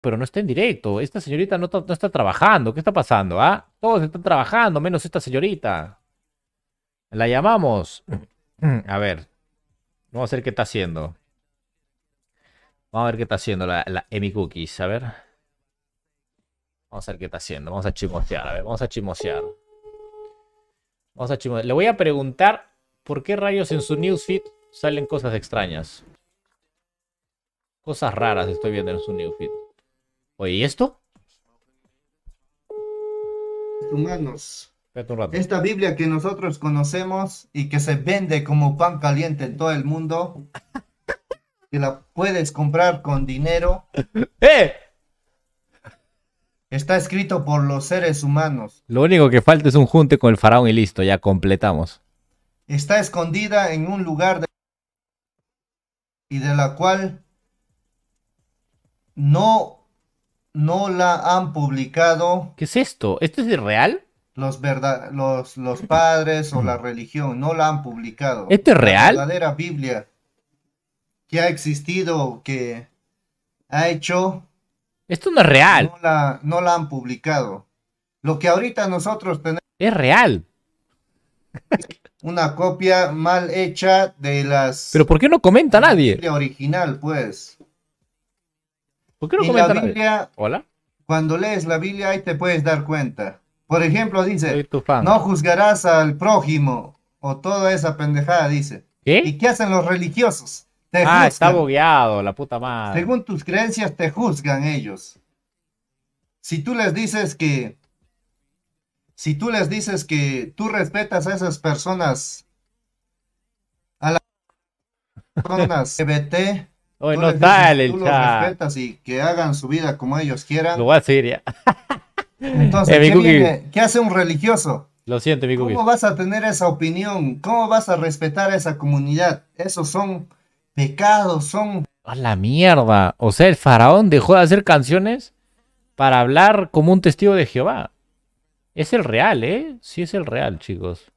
pero no está en directo. Esta señorita no, está trabajando. ¿Qué está pasando? Ah? Todos están trabajando, menos esta señorita. La llamamos. A ver. Vamos a ver qué está haciendo. Vamos a ver qué está haciendo la, la Emi Cookies. A ver. Vamos a ver qué está haciendo. Vamos a chismosear. vamos a chismosear. Vamos a Le voy a preguntar por qué rayos en su newsfeed salen cosas extrañas. Cosas raras estoy viendo en su newsfeed. Oye, ¿y esto? Humanos. Esta Biblia que nosotros conocemos y que se vende como pan caliente en todo el mundo, que la puedes comprar con dinero. ¡Eh! Está escrito por los seres humanos. Lo único que falta es un junte con el faraón y listo, ya completamos. Está escondida en un lugar y de la cual no no la han publicado. ¿Qué es esto? ¿Esto es real? Los, verdad, los, padres o la mm. religión no la han publicado. ¿Esto es real? La verdadera Biblia que ha existido, que ha hecho. Esto no es real. No la, han publicado. Lo que ahorita nosotros tenemos. Es real. una copia mal hecha de las. Pero ¿por qué no comenta nadie? Original, pues. ¿Por la Biblia, ¿Hola? Cuando lees la Biblia ahí te puedes dar cuenta. Por ejemplo, dice, no juzgarás al prójimo o toda esa pendejada, dice. ¿Y qué hacen los religiosos? Te ah, está bogeado, la puta madre. Según tus creencias te juzgan ellos. Si tú les dices que si tú les dices que tú respetas a esas personas a las personas LGBT no está el y que hagan su vida como ellos quieran. Lo voy a decir ya. Entonces, eh, ¿qué, hace un religioso? Lo siento, mi ¿Cómo vas a tener esa opinión? ¿Cómo vas a respetar a esa comunidad? Esos son pecados, son... A la mierda. O sea, el faraón dejó de hacer canciones para hablar como un testigo de Jehová. Es el real, ¿eh? Sí es el real, chicos.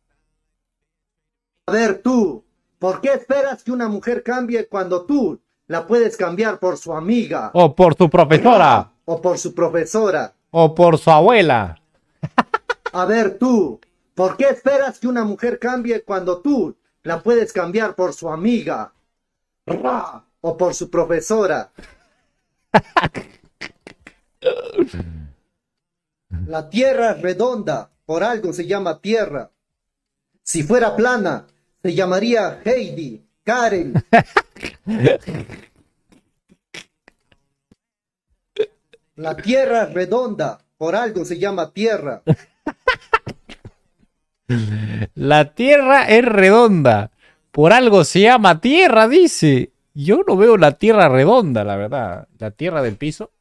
A ver, tú, ¿por qué esperas que una mujer cambie cuando tú la puedes cambiar por su amiga. O por su profesora. O por su profesora. O por su abuela. A ver tú, ¿por qué esperas que una mujer cambie cuando tú la puedes cambiar por su amiga? o por su profesora. La tierra es redonda, por algo se llama tierra. Si fuera plana, se llamaría Heidi, Karen, La tierra es redonda, por algo se llama tierra. La tierra es redonda, por algo se llama tierra, dice. Yo no veo la tierra redonda, la verdad. La tierra del piso.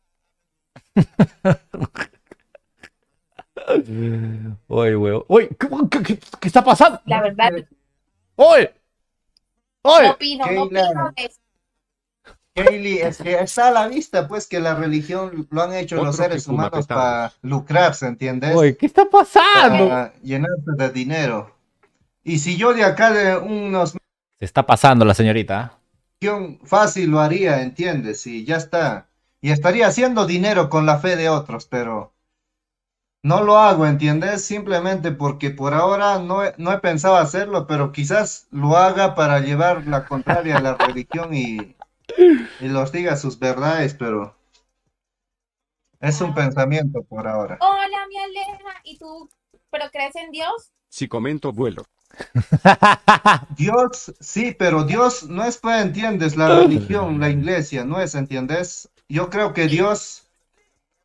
Uy huevo. Uy ¿qué, está pasando? La verdad. No opino, no opino eso. Kaylee, es que está a la vista, pues, que la religión lo han hecho los seres humanos para lucrarse, ¿entiendes? Oye, ¿qué está pasando? Para llenarse de dinero. Y si yo de acá de unos... Se está pasando la señorita. Fácil lo haría, ¿entiendes? Y ya está. Y estaría haciendo dinero con la fe de otros, pero no lo hago, ¿entiendes? Simplemente porque por ahora no he, no he pensado hacerlo, pero quizás lo haga para llevar la contraria a la religión y, los diga sus verdades, pero es un ah. pensamiento por ahora. Hola, mi Aleja, ¿y tú, pero crees en Dios? Si comento, vuelo. Dios, sí, pero Dios no es para, entiendes, la ah. religión, la iglesia, no es, ¿entiendes? Yo creo que Dios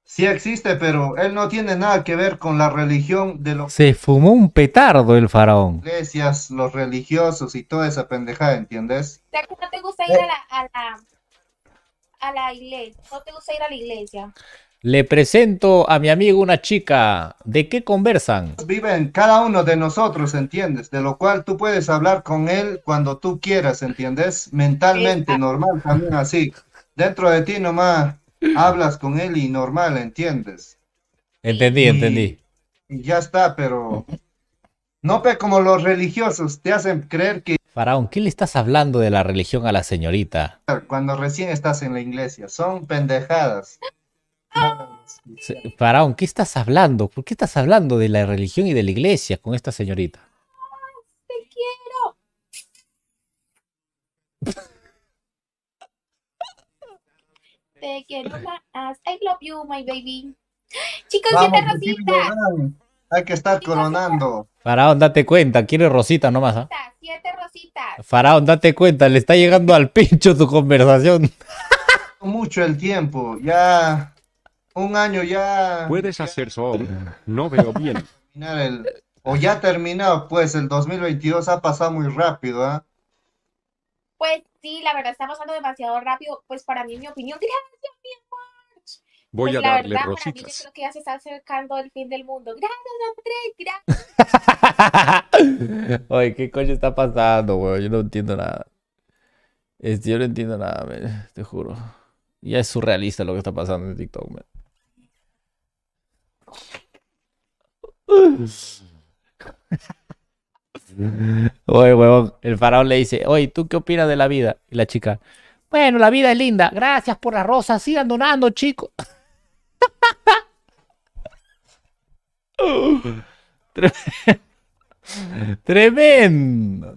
Sí existe, pero él no tiene nada que ver con la religión de los... Se fumó un petardo el faraón. Iglesias, los religiosos y toda esa pendejada, ¿entiendes? no te gusta ir a la, a la, a la iglesia. No te gusta ir a la iglesia. Le presento a mi amigo una chica. ¿De qué conversan? Viven cada uno de nosotros, ¿entiendes? De lo cual tú puedes hablar con él cuando tú quieras, ¿entiendes? Mentalmente, normal, también así. Dentro de ti nomás hablas con él y normal, ¿entiendes? Entendí, entendí. Y ya está, pero no pe como los religiosos te hacen creer que... Faraón, ¿qué le estás hablando de la religión a la señorita? Cuando recién estás en la iglesia, son pendejadas. Faraón, ¿qué estás hablando? ¿Por qué estás hablando de la religión y de la iglesia con esta señorita? que quiero más. I love you, my baby. Chicos, siete rositas. Hay que estar coronando. Faraón, date cuenta, quiere rosita nomás. ¿ah? Siete rositas. Faraón, date cuenta, le está llegando al pincho tu conversación. Mucho el tiempo, ya un año ya. Puedes hacer su no veo bien. o ya terminado, pues el 2022 ha pasado muy rápido, ¿ah? Pues sí, la verdad está pasando demasiado rápido, pues para mí, mi opinión, gracias, mi amor. Voy pues, a darle verdad, rositas. Para mí, creo que ya se está acercando el fin del mundo. Gracias, André, gracias. Oye, ¿qué coño está pasando, güey? Yo no entiendo nada. Es, yo no entiendo nada, te juro. Ya es surrealista lo que está pasando en TikTok, man. Oye, huevón, el faraón le dice, oye, ¿tú qué opinas de la vida? Y la chica, bueno, la vida es linda, gracias por la rosa, sigan donando, chicos. Tremendo.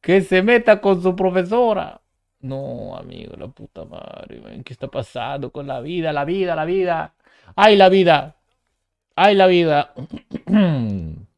Que se meta con su profesora. No, amigo, la puta madre, ¿qué está pasando con la vida, la vida, la vida? ¡Ay, la vida! ¡Ay, la vida!